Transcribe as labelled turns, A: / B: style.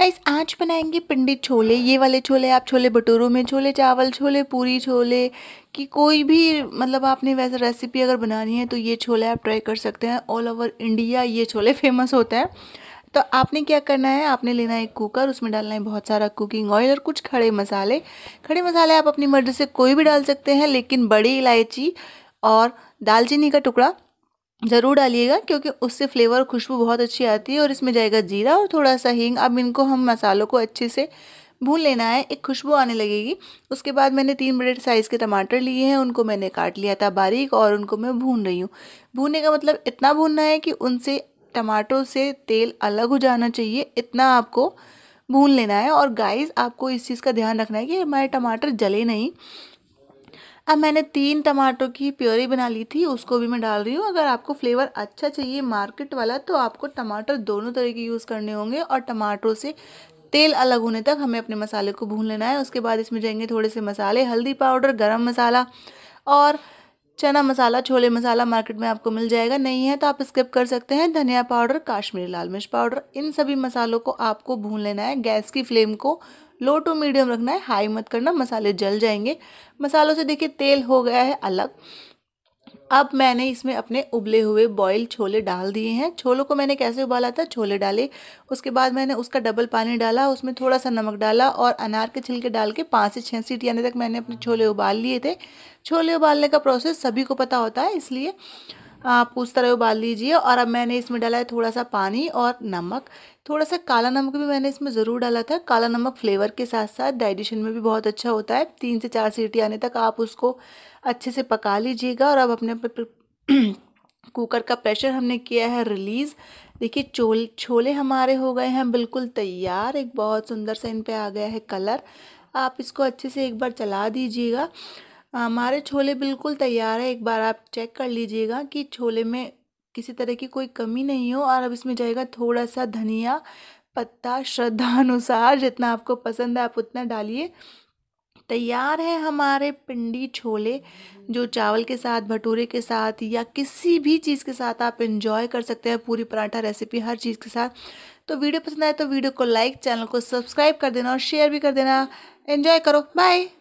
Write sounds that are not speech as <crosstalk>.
A: guys आज बनाएंगे पिंडी छोले ये वाले छोले आप छोले भटूरों में छोले चावल छोले पूरी छोले कि कोई भी मतलब आपने वैसा रेसिपी अगर बनानी है तो ये छोले आप ट्राई कर सकते हैं ऑल ओवर इंडिया ये छोले फेमस होते हैं तो आपने क्या करना है आपने लेना है एक कुकर उसमें डालना है बहुत सारा कुकिंग ऑयल और कुछ खड़े मसाले खड़े मसाले आप अपनी मर्ज़ी से कोई भी डाल सकते हैं लेकिन बड़ी इलायची और दालचीनी का टुकड़ा ज़रूर डालिएगा क्योंकि उससे फ्लेवर खुशबू बहुत अच्छी आती है और इसमें जाएगा जीरा और थोड़ा सा हींग अब इनको हम मसालों को अच्छे से भून लेना है एक खुशबू आने लगेगी उसके बाद मैंने तीन बड़े साइज़ के टमाटर लिए हैं उनको मैंने काट लिया था बारीक और उनको मैं भून रही हूँ भूनने का मतलब इतना भूनना है कि उनसे टमाटरों से तेल अलग हो जाना चाहिए इतना आपको भून लेना है और गाइस आपको इस चीज़ का ध्यान रखना है कि हमारे टमाटर जले नहीं अब मैंने तीन टमाटो की प्योरी बना ली थी उसको भी मैं डाल रही हूँ अगर आपको फ्लेवर अच्छा चाहिए मार्केट वाला तो आपको टमाटर दोनों तरह के यूज़ करने होंगे और टमाटरों से तेल अलग होने तक हमें अपने मसाले को भून लेना है उसके बाद इसमें जाएंगे थोड़े से मसाले हल्दी पाउडर गरम मसाला और चना मसाला छोले मसाला मार्केट में आपको मिल जाएगा नहीं है तो आप स्किप कर सकते हैं धनिया पाउडर काश्मीरी लाल मिर्च पाउडर इन सभी मसालों को आपको भून लेना है गैस की फ्लेम को लो टू मीडियम रखना है हाई मत करना मसाले जल जाएंगे मसालों से देखिए तेल हो गया है अलग अब मैंने इसमें अपने उबले हुए बॉयल छोले डाल दिए हैं छोलों को मैंने कैसे उबाला था छोले डाले उसके बाद मैंने उसका डबल पानी डाला उसमें थोड़ा सा नमक डाला और अनार के छिलके डाल के पाँच से छः सीटी आने तक मैंने अपने छोले उबाल लिए थे छोले उबालने का प्रोसेस सभी को पता होता है इसलिए पूछ तरह उबाल लीजिए और अब मैंने इसमें डाला है थोड़ा सा पानी और नमक थोड़ा सा काला नमक भी मैंने इसमें ज़रूर डाला था काला नमक फ्लेवर के साथ साथ डाइजेशन में भी बहुत अच्छा होता है तीन से चार सीटी आने तक आप उसको अच्छे से पका लीजिएगा और अब अपने <clears throat> कुकर का प्रेशर हमने किया है रिलीज़ देखिए चोल छोले हमारे हो गए हैं बिल्कुल तैयार एक बहुत सुंदर सा इन पर आ गया है कलर आप इसको अच्छे से एक बार चला दीजिएगा हाँ, हमारे छोले बिल्कुल तैयार है एक बार आप चेक कर लीजिएगा कि छोले में किसी तरह की कोई कमी नहीं हो और अब इसमें जाएगा थोड़ा सा धनिया पत्ता श्रद्धा अनुसार जितना आपको पसंद है आप उतना डालिए तैयार है हमारे पिंडी छोले जो चावल के साथ भटूरे के साथ या किसी भी चीज़ के साथ आप इंजॉय कर सकते हैं पूरी पराठा रेसिपी हर चीज़ के साथ तो वीडियो पसंद आए तो वीडियो को लाइक चैनल को सब्सक्राइब कर देना और शेयर भी कर देना एंजॉय करो बाय